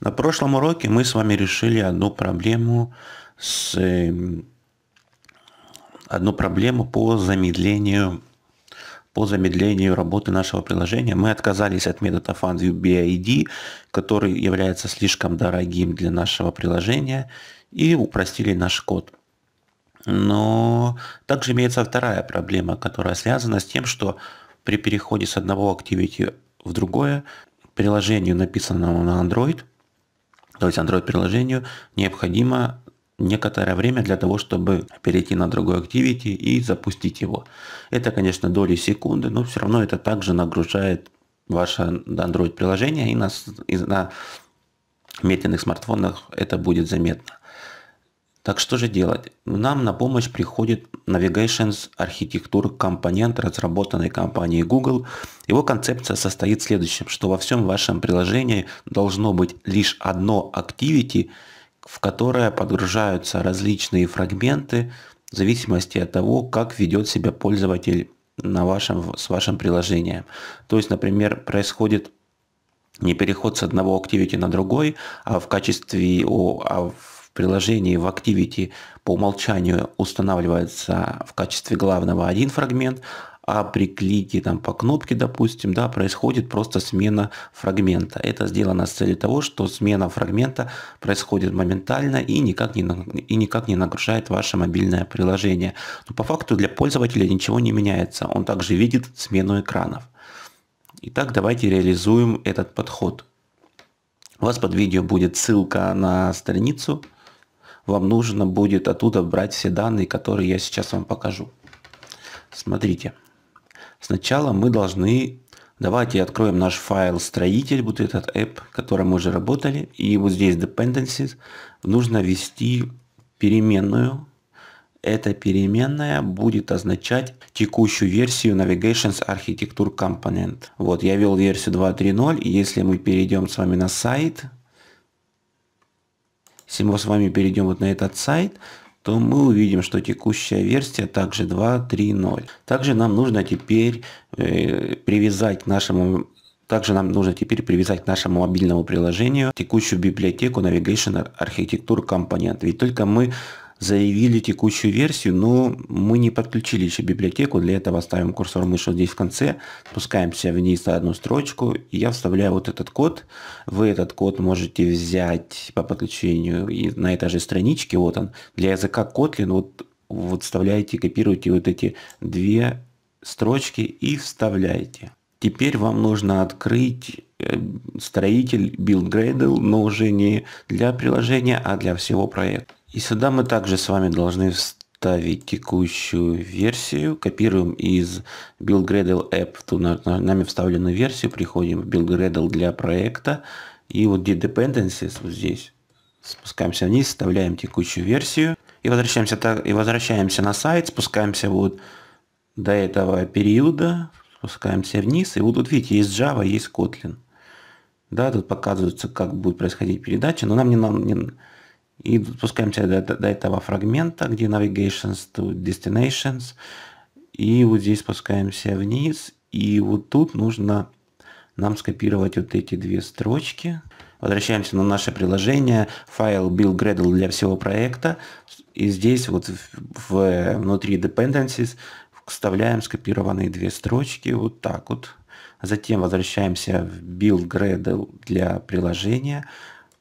На прошлом уроке мы с вами решили одну проблему с эм, одну проблему по замедлению по замедлению работы нашего приложения. Мы отказались от метода FunViewBID, который является слишком дорогим для нашего приложения, и упростили наш код. Но также имеется вторая проблема, которая связана с тем, что при переходе с одного Activity в другое, приложению, написанному на Android – то есть Android-приложению необходимо некоторое время для того, чтобы перейти на другой Activity и запустить его. Это, конечно, доли секунды, но все равно это также нагружает ваше Android-приложение, и на, и на медленных смартфонах это будет заметно. Так что же делать? Нам на помощь приходит Navigations Architecture компонент, разработанный компанией Google. Его концепция состоит в следующем, что во всем вашем приложении должно быть лишь одно activity, в которое подгружаются различные фрагменты в зависимости от того, как ведет себя пользователь на вашем, с вашим приложением. То есть, например, происходит не переход с одного activity на другой, а в качестве, а в приложении в Activity по умолчанию устанавливается в качестве главного один фрагмент, а при клике там по кнопке, допустим, да, происходит просто смена фрагмента. Это сделано с целью того, что смена фрагмента происходит моментально и никак не, и никак не нагружает ваше мобильное приложение. Но по факту для пользователя ничего не меняется, он также видит смену экранов. Итак, давайте реализуем этот подход. У вас под видео будет ссылка на страницу, вам нужно будет оттуда брать все данные, которые я сейчас вам покажу. Смотрите. Сначала мы должны... Давайте откроем наш файл строитель, вот этот app, которым мы уже работали. И вот здесь dependencies. Нужно ввести переменную. Эта переменная будет означать текущую версию Navigations Architecture Component. Вот, я ввел версию 2.3.0. если мы перейдем с вами на сайт, если мы с вами перейдем вот на этот сайт, то мы увидим, что текущая версия также 2.3.0. Также нам нужно теперь э, привязать нашему также нам нужно теперь привязать к нашему мобильному приложению текущую библиотеку Navigation Architecture Component. Ведь только мы заявили текущую версию, но мы не подключили еще библиотеку, для этого ставим курсор мыши здесь в конце, спускаемся вниз на одну строчку, и я вставляю вот этот код. Вы этот код можете взять по подключению и на этой же страничке, вот он. Для языка Kotlin вот, вот вставляете, копируете вот эти две строчки и вставляете. Теперь вам нужно открыть э, строитель BuildGradle, но уже не для приложения, а для всего проекта. И сюда мы также с вами должны вставить текущую версию. Копируем из BuildGradle App ту нами вставленную версию. Приходим в BuildGradle для проекта. И вот где Dependencies, вот здесь, спускаемся вниз, вставляем текущую версию. И возвращаемся, так, и возвращаемся на сайт, спускаемся вот до этого периода, спускаемся вниз. И вот тут, видите, есть Java, есть Kotlin. Да, тут показывается, как будет происходить передача, но нам не, нам не, и спускаемся до, до, до этого фрагмента, где Navigations to Destinations, и вот здесь спускаемся вниз, и вот тут нужно нам скопировать вот эти две строчки. Возвращаемся на наше приложение, файл build Gradle для всего проекта, и здесь вот в, в, внутри dependencies вставляем скопированные две строчки вот так вот. Затем возвращаемся в build Gradle для приложения,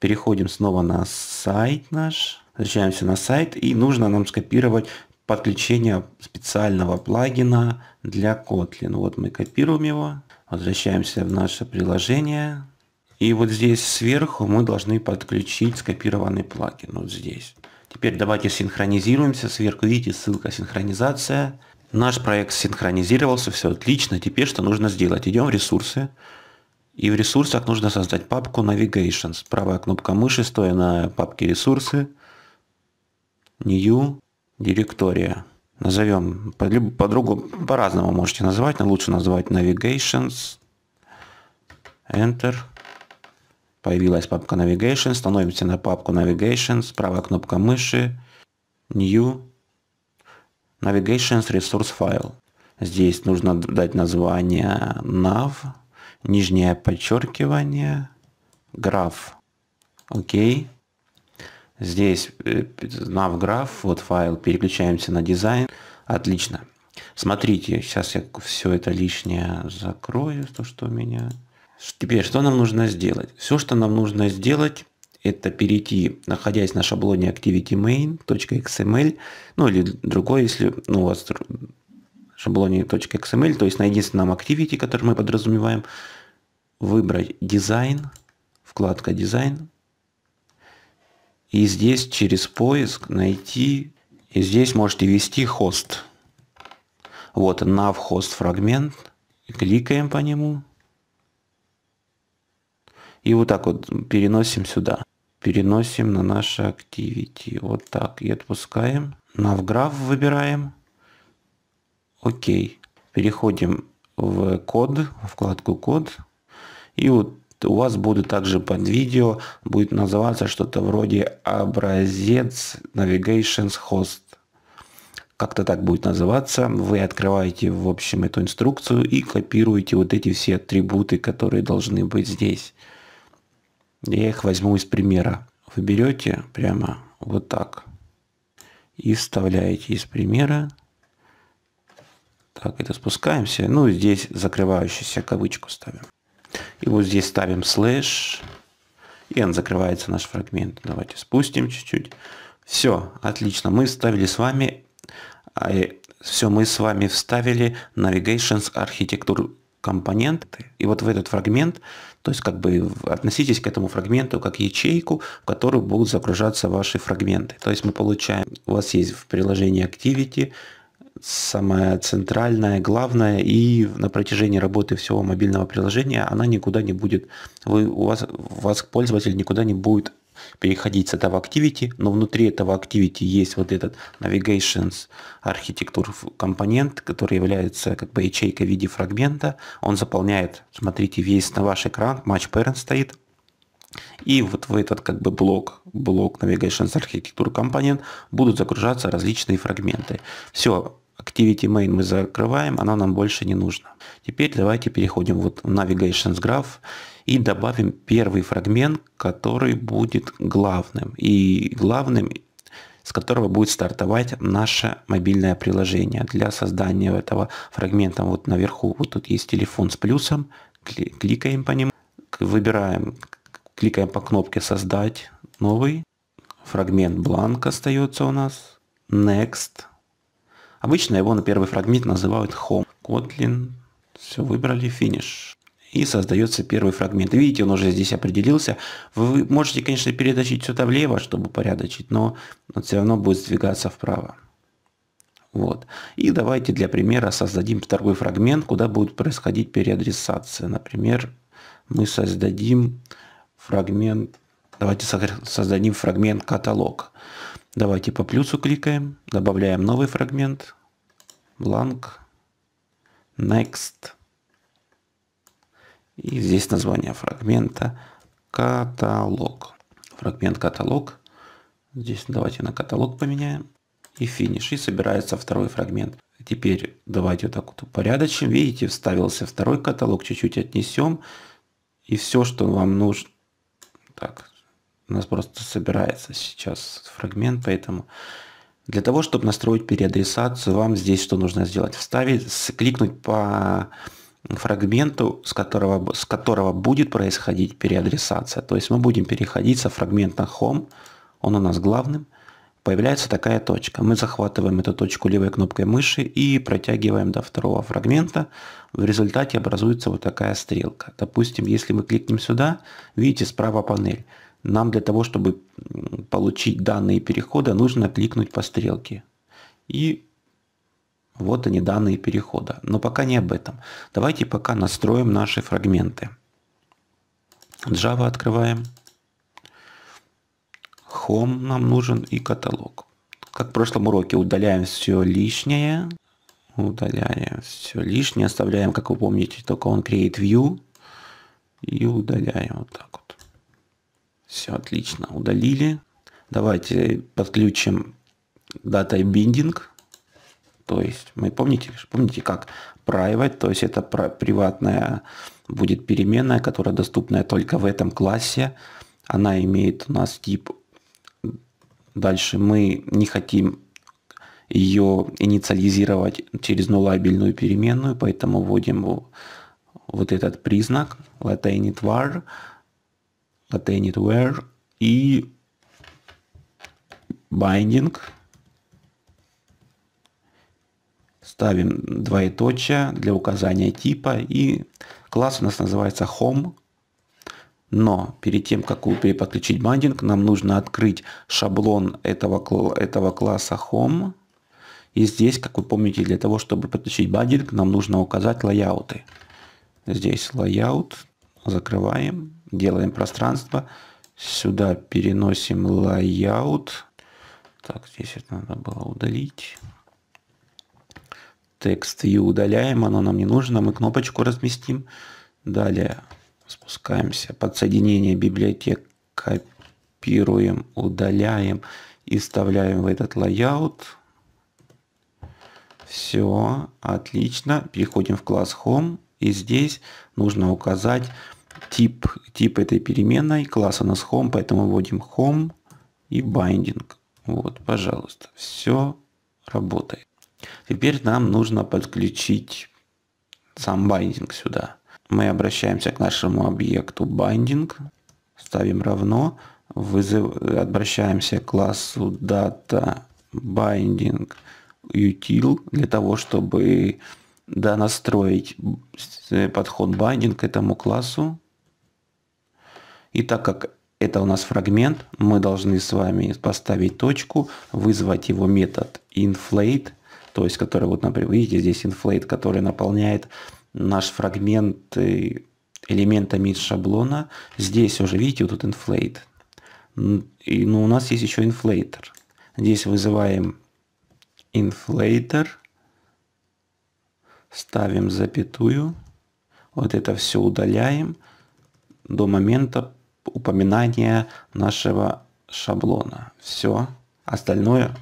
Переходим снова на сайт наш. Возвращаемся на сайт и нужно нам скопировать подключение специального плагина для Kotlin. Вот мы копируем его, возвращаемся в наше приложение. И вот здесь сверху мы должны подключить скопированный плагин. Вот здесь. Теперь давайте синхронизируемся. Сверху видите ссылка синхронизация. Наш проект синхронизировался, все отлично. Теперь что нужно сделать? Идем в ресурсы. И в ресурсах нужно создать папку Navigations. Правая кнопка мыши, стоя на папке ресурсы, New, директория. Назовем по-другому, по другому по разному можете назвать, но лучше назвать Navigations. Enter. Появилась папка Navigation. Становимся на папку Navigation. Правая кнопка мыши. New. Navigations Resource File. Здесь нужно дать название nav нижнее подчеркивание, граф. Окей. Здесь, э, знав граф, вот файл, переключаемся на дизайн. Отлично. Смотрите, сейчас я все это лишнее закрою, то, что у меня. Теперь, что нам нужно сделать? Все, что нам нужно сделать, это перейти, находясь на шаблоне activity main.xml, ну или другой, если ну, у вас шаблоне .xml, то есть на единственном activity, который мы подразумеваем, выбрать дизайн, вкладка дизайн, и здесь через поиск найти, и здесь можете ввести хост. Вот nav хост фрагмент, кликаем по нему, и вот так вот переносим сюда. Переносим на наше activity. Вот так. И отпускаем. Навграф выбираем. Окей. Переходим в код, в вкладку код. И вот у вас будет также под видео, будет называться что-то вроде образец Navigations Host. Как-то так будет называться. Вы открываете, в общем, эту инструкцию и копируете вот эти все атрибуты, которые должны быть здесь. Я их возьму из примера. Вы берете прямо вот так и вставляете из примера так, это спускаемся. Ну, здесь закрывающуюся кавычку ставим. И вот здесь ставим слэш. И он закрывается наш фрагмент. Давайте спустим чуть-чуть. Все, отлично. Мы вставили с вами... А, э, Все, мы с вами вставили Navigations Architecture компоненты. И вот в этот фрагмент, то есть как бы относитесь к этому фрагменту как ячейку, в которую будут загружаться ваши фрагменты. То есть мы получаем, у вас есть в приложении Activity самое центральное, главное, и на протяжении работы всего мобильного приложения она никуда не будет, вы, у вас, у вас пользователь никуда не будет переходить с этого Activity, но внутри этого Activity есть вот этот Navigations Architecture компонент, который является как бы ячейкой в виде фрагмента. Он заполняет, смотрите, весь на ваш экран, Match Parent стоит, и вот в этот как бы блок, блок Navigations Architecture компонент будут загружаться различные фрагменты. Все, Activity Main мы закрываем, она нам больше не нужна. Теперь давайте переходим вот в Navigations Graph и добавим первый фрагмент, который будет главным. И главным с которого будет стартовать наше мобильное приложение. Для создания этого фрагмента вот наверху, вот тут есть телефон с плюсом, кликаем по нему, выбираем, кликаем по кнопке «Создать новый», фрагмент бланк остается у нас, «Next», Обычно его на первый фрагмент называют Home. Kotlin. Все, выбрали финиш. И создается первый фрагмент. Видите, он уже здесь определился. Вы можете, конечно, перетащить сюда влево, чтобы порядочить, но он все равно будет сдвигаться вправо. Вот. И давайте для примера создадим второй фрагмент, куда будет происходить переадресация. Например, мы создадим фрагмент, давайте создадим фрагмент каталог. Давайте по плюсу кликаем, добавляем новый фрагмент, blank, next. И здесь название фрагмента каталог. Фрагмент каталог. Здесь давайте на каталог поменяем. И финиш. И собирается второй фрагмент. Теперь давайте вот так вот упорядочим. Видите, вставился второй каталог. Чуть-чуть отнесем. И все, что вам нужно... Так, у нас просто собирается сейчас фрагмент, поэтому для того, чтобы настроить переадресацию, вам здесь что нужно сделать? Вставить, кликнуть по фрагменту, с которого, с которого будет происходить переадресация. То есть мы будем переходить со фрагмента Home, он у нас главным, появляется такая точка. Мы захватываем эту точку левой кнопкой мыши и протягиваем до второго фрагмента. В результате образуется вот такая стрелка. Допустим, если мы кликнем сюда, видите, справа панель. Нам для того, чтобы получить данные перехода, нужно кликнуть по стрелке. И вот они, данные перехода. Но пока не об этом. Давайте пока настроим наши фрагменты. Java открываем. Home нам нужен и каталог. Как в прошлом уроке, удаляем все лишнее. Удаляем все лишнее. Оставляем, как вы помните, только он create view. И удаляем вот так вот. Все отлично, удалили. Давайте подключим data binding. То есть мы помните, помните как private, то есть это приватная будет переменная, которая доступная только в этом классе. Она имеет у нас тип. Дальше мы не хотим ее инициализировать через нулабельную переменную, поэтому вводим вот этот признак letainitVar. var contain it where и binding. Ставим двоеточие для указания типа. И класс у нас называется home. Но перед тем, как подключить бандинг, нам нужно открыть шаблон этого, этого класса home. И здесь, как вы помните, для того, чтобы подключить бандинг, нам нужно указать лайауты. Здесь layout. Закрываем делаем пространство, сюда переносим layout. Так, здесь это надо было удалить. Текст и удаляем, оно нам не нужно, мы кнопочку разместим. Далее спускаемся, подсоединение библиотек копируем, удаляем и вставляем в этот layout. Все, отлично. Переходим в класс Home. И здесь нужно указать тип, тип этой переменной, класс у нас home, поэтому вводим home и binding. Вот, пожалуйста, все работает. Теперь нам нужно подключить сам binding сюда. Мы обращаемся к нашему объекту binding, ставим равно, вызыв... обращаемся к классу data binding util для того, чтобы да, настроить э, подход binding к этому классу. И так как это у нас фрагмент, мы должны с вами поставить точку, вызвать его метод inflate, то есть который вот, например, видите здесь inflate, который наполняет наш фрагмент э, элементами из шаблона. Здесь уже, видите, вот тут inflate. И, ну, у нас есть еще инфлейтер. Здесь вызываем инфлейтер, ставим запятую, вот это все удаляем до момента, упоминание нашего шаблона. Все. Остальное,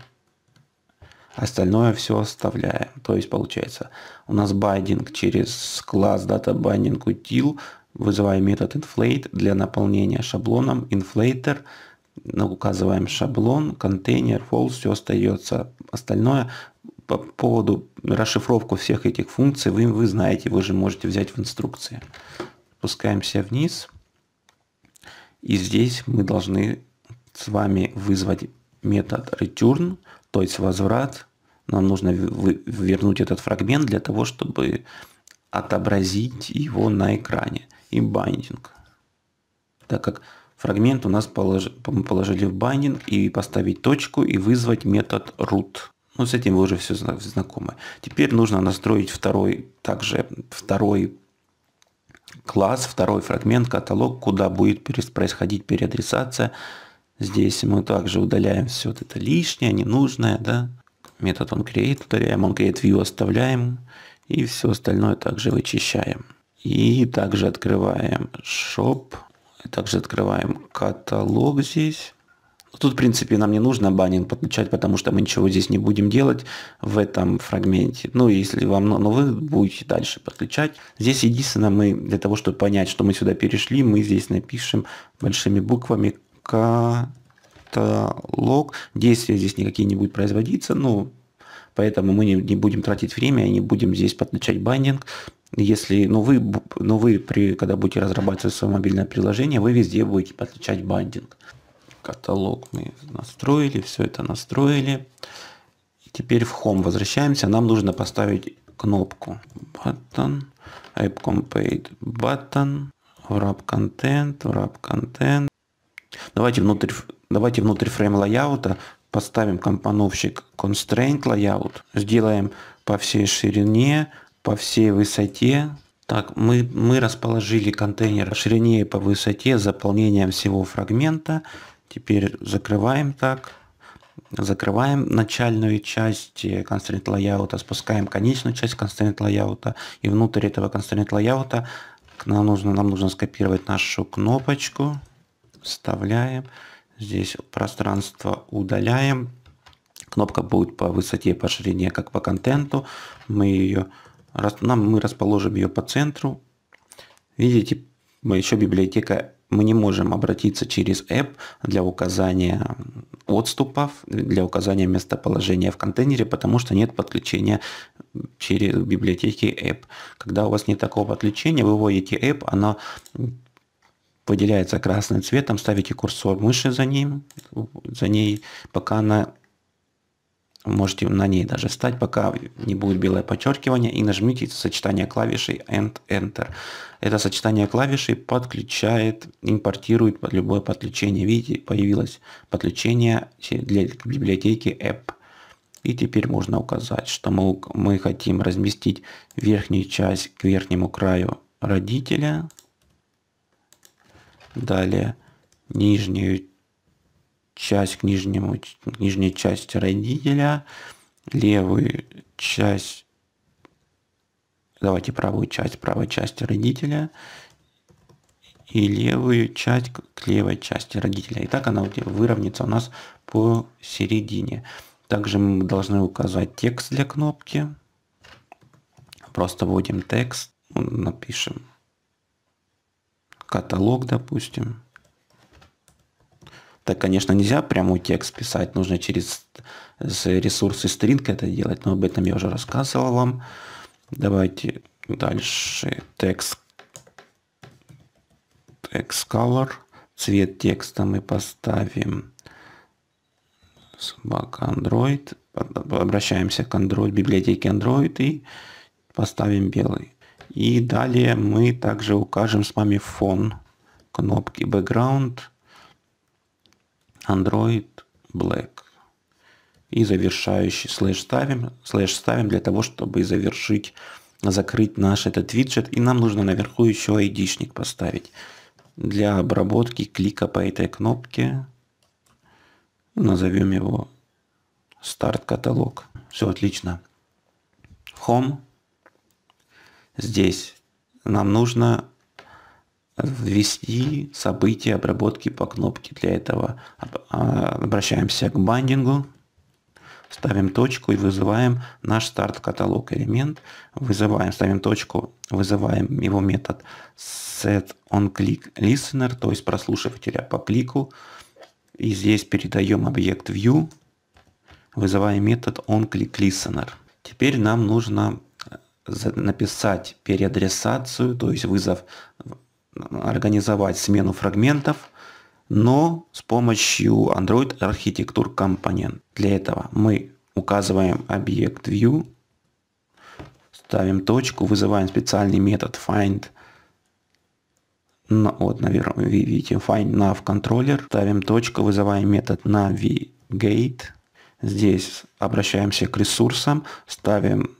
остальное все оставляем. То есть получается у нас байдинг через класс data binding util вызываем метод inflate для наполнения шаблоном inflator ну, указываем шаблон, контейнер, false, все остается. Остальное по поводу расшифровку всех этих функций вы, вы знаете, вы же можете взять в инструкции. Спускаемся вниз. И здесь мы должны с вами вызвать метод return, то есть возврат. Нам нужно вернуть этот фрагмент для того, чтобы отобразить его на экране. И binding. Так как фрагмент у нас полож... мы положили в binding и поставить точку и вызвать метод root. Ну, с этим вы уже все знакомы. Теперь нужно настроить второй, также второй класс, второй фрагмент, каталог, куда будет происходить переадресация. Здесь мы также удаляем все вот это лишнее, ненужное, да. Метод onCreate удаляем, onCreateView оставляем и все остальное также вычищаем. И также открываем shop, также открываем каталог здесь. Тут, в принципе, нам не нужно баннинг подключать, потому что мы ничего здесь не будем делать в этом фрагменте. Ну, если вам, но вы будете дальше подключать. Здесь единственное, мы для того, чтобы понять, что мы сюда перешли, мы здесь напишем большими буквами каталог. Действия здесь никакие не будут производиться, ну, поэтому мы не, не будем тратить время и не будем здесь подключать баннинг. Если, ну вы, ну вы при, когда будете разрабатывать свое мобильное приложение, вы везде будете подключать бандинг каталог мы настроили, все это настроили. И теперь в Home возвращаемся. Нам нужно поставить кнопку Button, App Complete Button, Wrap Content, Wrap Content. Давайте внутрь, давайте внутрь фрейм лайаута поставим компоновщик Constraint Layout. Сделаем по всей ширине, по всей высоте. Так, мы, мы расположили контейнер по ширине и по высоте с заполнением всего фрагмента. Теперь закрываем так. Закрываем начальную часть э, constraint layout, спускаем конечную часть constraint layout, и внутрь этого constraint layout нам нужно, нам нужно скопировать нашу кнопочку, вставляем, здесь пространство удаляем, кнопка будет по высоте и по ширине, как по контенту, мы ее нам мы расположим ее по центру. Видите, мы еще библиотека мы не можем обратиться через app для указания отступов, для указания местоположения в контейнере, потому что нет подключения через библиотеки app. Когда у вас нет такого подключения, вы вводите app, она выделяется красным цветом, ставите курсор мыши за ним, за ней, пока она можете на ней даже встать, пока не будет белое подчеркивание, и нажмите сочетание клавишей and enter. Это сочетание клавишей подключает, импортирует под любое подключение. Видите, появилось подключение для библиотеки app. И теперь можно указать, что мы, мы хотим разместить верхнюю часть к верхнему краю родителя. Далее нижнюю часть к, нижнему, к нижней части родителя, левую часть, давайте правую часть правой части родителя и левую часть к левой части родителя. И так она выровняется у нас по середине. Также мы должны указать текст для кнопки. Просто вводим текст, напишем каталог, допустим. Так, конечно, нельзя прямой текст писать, нужно через ресурсы стринг это делать, но об этом я уже рассказывал вам. Давайте дальше текст, текст color, цвет текста мы поставим собака Android, обращаемся к Android, библиотеке Android и поставим белый. И далее мы также укажем с вами фон кнопки background – Android Black. И завершающий слэш ставим, слэш ставим для того, чтобы завершить, закрыть наш этот виджет. И нам нужно наверху еще айдишник поставить. Для обработки клика по этой кнопке назовем его старт каталог. Все отлично. Home. Здесь нам нужно ввести события обработки по кнопке. Для этого а, обращаемся к бандингу, ставим точку и вызываем наш старт каталог элемент. Вызываем, ставим точку, вызываем его метод set on click listener, то есть прослушивателя по клику. И здесь передаем объект view, вызываем метод on click listener. Теперь нам нужно э, написать переадресацию, то есть вызов организовать смену фрагментов, но с помощью Android Architecture компонент. Для этого мы указываем объект view, ставим точку, вызываем специальный метод find на, вот, наверное, вы видите, find nav контроллер, ставим точку, вызываем метод navigate, здесь обращаемся к ресурсам, ставим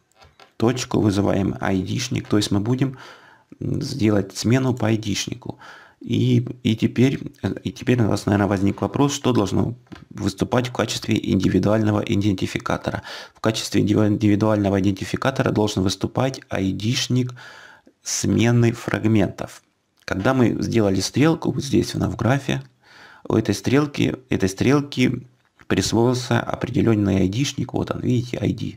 точку, вызываем id-шник, то есть мы будем сделать смену по айдишнику. И, и, теперь, э, и теперь у нас, наверное, возник вопрос, что должно выступать в качестве индивидуального идентификатора. В качестве индивидуального идентификатора должен выступать айдишник смены фрагментов. Когда мы сделали стрелку, вот здесь она в графе, у этой стрелки, этой стрелки присвоился определенный айдишник, вот он, видите, ID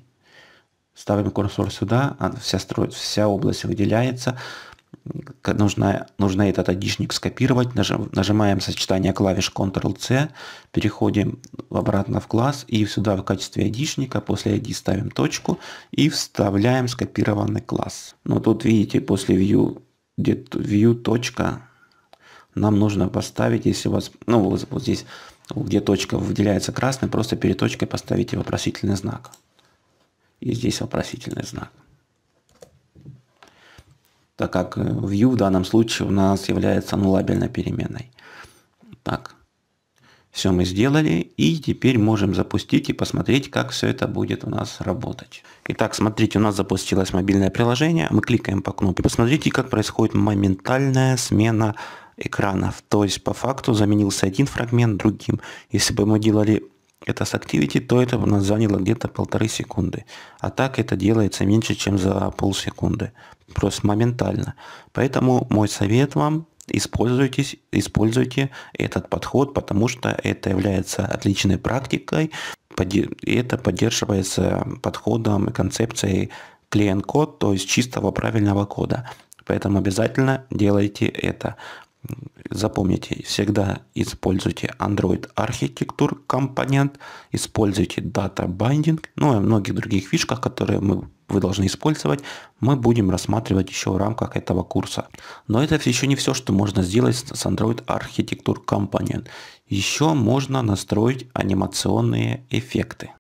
ставим курсор сюда, а вся, строит, вся область выделяется, нужно, нужно этот одишник скопировать, нажимаем сочетание клавиш Ctrl-C, переходим обратно в класс и сюда в качестве одишника после ID ставим точку и вставляем скопированный класс. Но тут видите после view, где view точка, нам нужно поставить, если у вас, ну вот здесь, где точка выделяется красным, просто перед точкой поставите вопросительный знак. И здесь вопросительный знак. Так как view э, в данном случае у нас является нулабельной переменной. Так, все мы сделали, и теперь можем запустить и посмотреть, как все это будет у нас работать. Итак, смотрите, у нас запустилось мобильное приложение. Мы кликаем по кнопке. Посмотрите, как происходит моментальная смена экранов. То есть, по факту, заменился один фрагмент другим. Если бы мы делали это с Activity, то это у нас заняло где-то полторы секунды. А так это делается меньше, чем за полсекунды. Просто моментально. Поэтому мой совет вам, используйтесь, используйте этот подход, потому что это является отличной практикой. И это поддерживается подходом и концепцией клиент-код, то есть чистого правильного кода. Поэтому обязательно делайте это. Запомните, всегда используйте Android архитектур компонент, используйте Data Binding, ну и многих других фишках, которые мы, вы должны использовать, мы будем рассматривать еще в рамках этого курса. Но это еще не все, что можно сделать с Android архитектур компонент. Еще можно настроить анимационные эффекты.